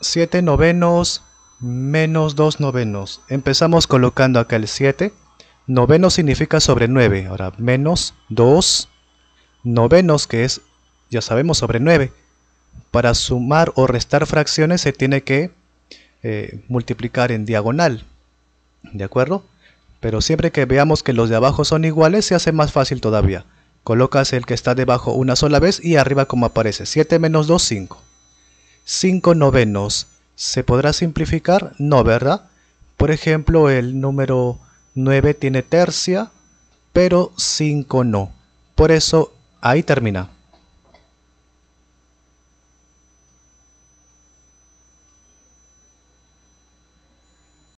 7 novenos menos 2 novenos. Empezamos colocando acá el 7. Novenos significa sobre 9. Ahora, menos 2 novenos, que es, ya sabemos, sobre 9. Para sumar o restar fracciones se tiene que eh, multiplicar en diagonal. ¿De acuerdo? Pero siempre que veamos que los de abajo son iguales, se hace más fácil todavía. Colocas el que está debajo una sola vez y arriba como aparece. 7 menos 2, 5. 5 novenos. ¿Se podrá simplificar? No, ¿verdad? Por ejemplo, el número 9 tiene tercia, pero 5 no. Por eso ahí termina.